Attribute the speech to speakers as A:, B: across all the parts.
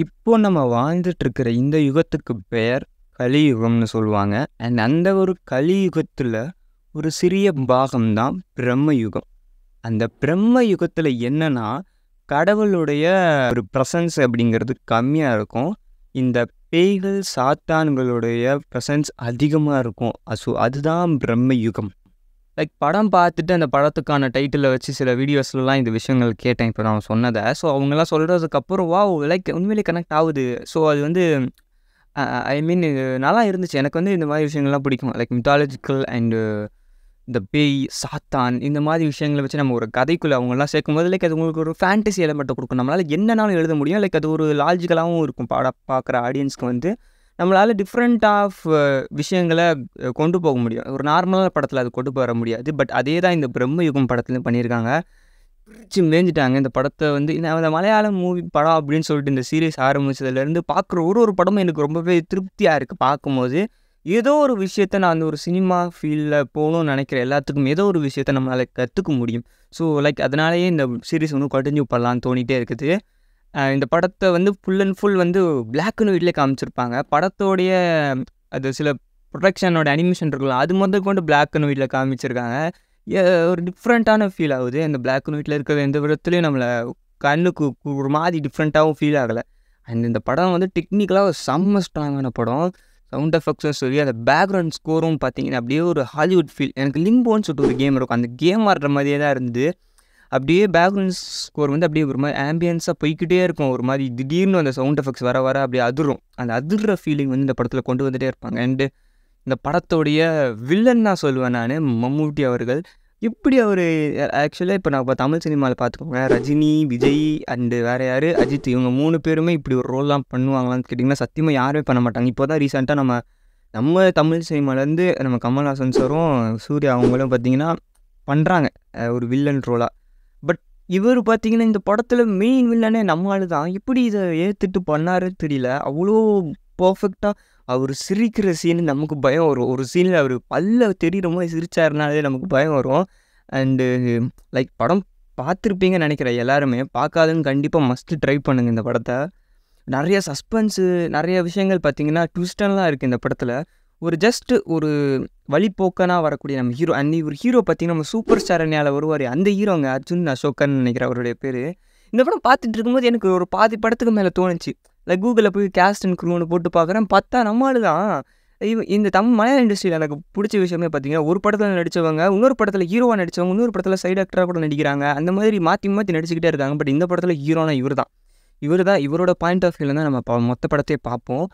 A: இப்போ நம்ம வாழ்ந்துட்டுருக்கிற இந்த யுகத்துக்கு பெயர் கலியுகம்னு சொல்லுவாங்க அண்ட் அந்த ஒரு கலியுகத்தில் ஒரு சிறிய பாகம்தான் பிரம்ம யுகம் அந்த பிரம்ம யுகத்துல என்னென்னா கடவுளுடைய ஒரு ப்ரசன்ஸ் அப்படிங்கிறது கம்மியாக இருக்கும் இந்த பேய்கள் சாத்தான்களுடைய ப்ரசன்ஸ் அதிகமாக இருக்கும் அசு அதுதான் பிரம்ம யுகம் லைக் படம் பார்த்துட்டு அந்த படத்துக்கான டைட்டிலை வச்சு சில வீடியோஸ்லலாம் இந்த விஷயங்கள் கேட்டேன் இப்போ நான் சொன்னதை ஸோ அவங்கெல்லாம் சொல்கிறதுக்கப்புறம் வா லைக் உண்மையிலே கனெக்ட் ஆகுது ஸோ அது வந்து ஐ மீன் நல்லா இருந்துச்சு எனக்கு வந்து இந்த மாதிரி விஷயங்கள்லாம் பிடிக்கும் லைக் மித்தாலஜிக்கல் அண்டு இந்த பேய் சாத்தான் இந்த மாதிரி விஷயங்களை வச்சு நம்ம ஒரு கதைக்குள்ளே அவங்களாம் சேர்க்கும் போது லைக் அது உங்களுக்கு ஒரு ஃபேண்டசி எலமெண்ட்டை கொடுக்கும் நம்மளால் என்னன்னாலும் எழுத முடியும் லைக் அது ஒரு லாஜிக்கலாகவும் இருக்கும் பாட பார்க்குற ஆடியன்ஸ்க்கு வந்து நம்மளால் டிஃப்ரெண்ட் ஆஃப் விஷயங்களை கொண்டு போக முடியும் ஒரு நார்மலான படத்தில் அது கொண்டு போக முடியாது பட் அதே தான் இந்த பிரம்ம யுகம் படத்துலையும் பண்ணியிருக்காங்க பிரிச்சு மேஞ்சிட்டாங்க இந்த படத்தை வந்து இந்த மலையாளம் மூவி படம் அப்படின்னு சொல்லிட்டு இந்த சீரியஸ் ஆரம்பித்ததுலேருந்து பார்க்குற ஒரு ஒரு படமும் எனக்கு ரொம்பவே திருப்தியாக இருக்குது பார்க்கும்போது ஏதோ ஒரு விஷயத்த நான் அந்த ஒரு சினிமா ஃபீல்டில் போகணும்னு நினைக்கிற எல்லாத்துக்கும் ஏதோ ஒரு விஷயத்த நம்மளால் கற்றுக்க முடியும் ஸோ லைக் அதனாலேயே இந்த சீரீஸ் ஒன்றும் கண்டினியூ பண்ணலான்னு தோணிகிட்டே இருக்குது இந்த படத்தை வந்து ஃபுல் அண்ட் ஃபுல் வந்து பிளாக் அண்ட் ஒயிட்லேயே காமிச்சிருப்பாங்க படத்தோடைய அது சில ப்ரொடக்ஷனோட அனிமேஷன் இருக்குல்ல அது முதல் கொண்டு பிளாக் அண்ட் ஒயிட்டில் காமிச்சிருக்காங்க ஒரு டிஃப்ரெண்ட்டான ஃபீல் ஆகுது அந்த பிளாக் அண்ட் ஒயிட்டில் இருக்கிற எந்த விதத்துலேயும் நம்மளை கண்ணுக்கு ஒரு மாதிரி டிஃப்ரெண்ட்டாகவும் ஃபீல் ஆகலை அண்ட் இந்த படம் வந்து டெக்னிக்கலாக ஒரு செம்ம ஸ்ட்ராங்கான படம் சவுண்ட் எஃபெக்ட்ஸும் சரி அந்த பேக்ரவுண்ட் ஸ்கோரும் பார்த்தீங்கன்னா அப்படியே ஒரு ஹாலிவுட் ஃபீல் எனக்கு லிம்போன்னு சொல்லிட்டு ஒரு கேம் இருக்கும் அந்த கேம் ஆடுற மாதிரியே தான் இருந்து அப்படியே பேக்ரவுண்ட் ஸ்கோர் வந்து அப்படியே ஒரு மாதிரி ஆம்பியன்ஸாக போய்கிட்டே இருக்கும் ஒரு மாதிரி திடீர்னு அந்த சவுண்ட் எஃபெக்ட்ஸ் வர வர அப்படியே அதிரும் அந்த அதிர்ற ஃபீலிங் வந்து இந்த படத்தில் கொண்டு வந்துகிட்டே இருப்பாங்க அண்டு இந்த படத்தோடைய வில்லன் நான் சொல்லுவேன் நான் மம்மூட்டி அவர்கள் இப்படி அவர் ஆக்சுவலாக இப்போ நான் இப்போ தமிழ் சினிமாவில் பார்த்துக்கோங்க ரஜினி விஜய் அண்டு வேறு யார் அஜித் இவங்க மூணு பேருமே இப்படி ஒரு ரோல்லாம் பண்ணுவாங்களான்னு கேட்டிங்கன்னா சத்தியமாக யாருமே பண்ண மாட்டாங்க இப்போ தான் ரீசெண்டாக நம்ம நம்ம தமிழ் சினிமாவிலேருந்து நம்ம கமல்ஹாசன் சாரும் சூர்யா அவங்களும் பார்த்திங்கன்னா பண்ணுறாங்க ஒரு வில்லன் ரோலாக இவர் பார்த்தீங்கன்னா இந்த படத்தில் மெயின் வில்லனே நம்ம தான் இப்படி இதை ஏற்றுட்டு பண்ணாரு தெரியல அவ்வளோ பர்ஃபெக்டாக அவர் சிரிக்கிற சீனு நமக்கு பயம் வரும் ஒரு சீனில் அவர் பல்ல தெரிகிற மாதிரி சிரிச்சாருனாலே நமக்கு பயம் வரும் அண்டு லைக் படம் பார்த்துருப்பீங்கன்னு நினைக்கிறேன் எல்லாருமே பார்க்காதுன்னு கண்டிப்பாக மஸ்ட்டு ட்ரை பண்ணுங்கள் இந்த படத்தை நிறைய சஸ்பென்ஸு நிறைய விஷயங்கள் பார்த்தீங்கன்னா ட்விஸ்டெல்லாம் இருக்குது இந்த படத்தில் ஒரு ஜஸ்ட் ஒரு வழிப்போக்கனாக வரக்கூடிய நம்ம ஹீரோ அந்த ஒரு ஹீரோ பார்த்தீங்கன்னா நம்ம சூப்பர் ஸ்டார் அண்ணியால் வருவார் அந்த ஹீரோங்க அர்ஜுன் அசோகன் நினைக்கிற அவருடைய பேர் இந்த படம் பார்த்துட்டு இருக்கும்போது எனக்கு ஒரு பாதி படத்துக்கு மேலே தோணுச்சு லைக் கூகுளில் போய் கேஸ்ட் அண்ட் குரூனு போட்டு பார்க்குறேன் பார்த்தா நம்மளு தான் இந்த தமிழ் மலையாள இண்டஸ்ட்ரியில் எனக்கு பிடிச்ச விஷயமே பார்த்தீங்கன்னா ஒரு படத்தில் நடித்தவங்க இன்னொரு படத்தில் ஹீரோவாக நடித்தவங்க இன்னொரு படத்தில் சைடு ஆக்டராக கூட நடிக்கிறாங்க அந்த மாதிரி மாற்றி மாற்றி நடிச்சுக்கிட்டே இருக்காங்க பட் இந்த படத்தில் ஹீரோனா இவர் தான் இவர் தான் இவரோட பாயிண்ட் ஆஃப் வியூவில் தான் நம்ம மொத்த படத்தையே பார்ப்போம்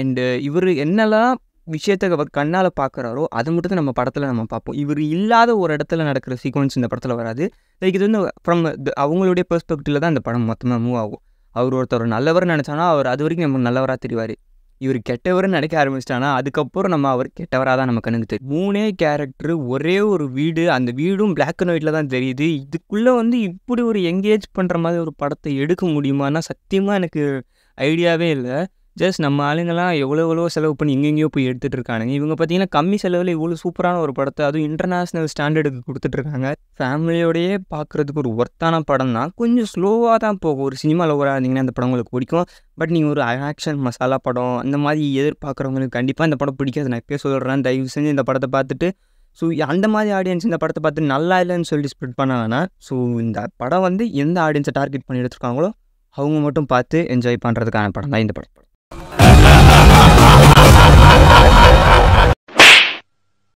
A: அண்டு இவர் என்னெல்லாம் விஷயத்தை அவர் கண்ணால் பார்க்குறாரோ அதை மட்டும் தான் நம்ம படத்தில் நம்ம பார்ப்போம் இவர் இல்லாத ஒரு இடத்துல நடக்கிற சீக்வன்ஸ் இந்த படத்தில் வராது லைக் இது வந்து ஃப்ரம் அவங்களுடைய பெர்ஸ்பெக்டிவில் தான் இந்த படம் மொத்தமாக மூவ் ஆகும் அவர் ஒருத்தர் நல்லவர் நினச்சானா அவர் அது வரைக்கும் நமக்கு நல்லவராக தெரிவார் இவர் கெட்டவர்னு நினைக்க ஆரம்பிச்சிட்டானா அதுக்கப்புறம் நம்ம அவர் கெட்டவராக தான் நமக்கு கண்ணுக்கு தெரியும் மூணே கேரக்டர் ஒரே ஒரு வீடு அந்த வீடும் பிளாக் அண்ட் ஒயிட்டில் தான் தெரியுது இதுக்குள்ளே வந்து இப்படி ஒரு எங்கேஜ் பண்ணுற மாதிரி ஒரு படத்தை எடுக்க முடியுமான்னா சத்தியமாக எனக்கு ஐடியாவே இல்லை ஜஸ்ட் நம்ம ஆளுங்கள்லாம் எவ்வளோ எவ்வளோ செலவு பண்ணி எங்கெங்கேயோ போய் எடுத்துகிட்டு இருக்கானுங்க இவங்க பார்த்தீங்கன்னா கம்மி செலவில் இவ்வளோ சூப்பரான ஒரு படத்தை அதுவும் இன்டர்நேஷ்னல் ஸ்டாண்டர்டுக்கு கொடுத்துட்ருக்காங்க ஃபேமிலியோடையே பார்க்குறதுக்கு ஒரு ஒர்த்தான படம் தான் கொஞ்சம் ஸ்லோவாக தான் போகும் ஒரு சினிமா லவராக இருந்தீங்கன்னா அந்த படம் உங்களுக்கு பிடிக்கும் பட் நீங்கள் ஒரு ஆக்ஷன் மசாலா படம் அந்த மாதிரி எதிர்பார்க்குறவங்களுக்கு கண்டிப்பாக இந்த படம் பிடிக்காது நான் இப்போ சொல்கிறேன் தயவு செஞ்சு இந்த படத்தை பார்த்துட்டு ஸோ அந்த மாதிரி ஆடியன்ஸ் இந்த படத்தை பார்த்து நல்லா இல்லைன்னு சொல்லி ஸ்ப்ரெட் பண்ணாங்கன்னா ஸோ இந்த படம் வந்து எந்த ஆடியன்ஸை டார்கெட் பண்ணி எடுத்துருக்காங்களோ அவங்க மட்டும் பார்த்து என்ஜாய் பண்ணுறதுக்கான படம் தான் இந்த படம்